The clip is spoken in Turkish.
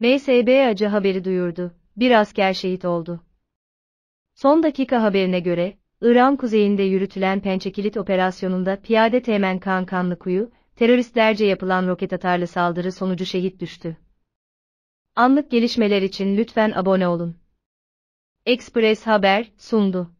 MSB acı haberi duyurdu. Bir asker şehit oldu. Son dakika haberine göre, İran kuzeyinde yürütülen Pençe Kilit operasyonunda piyade Teğmen Kan Kanlıkuyu, teröristlerce yapılan roket atarlı saldırı sonucu şehit düştü. Anlık gelişmeler için lütfen abone olun. Express Haber sundu.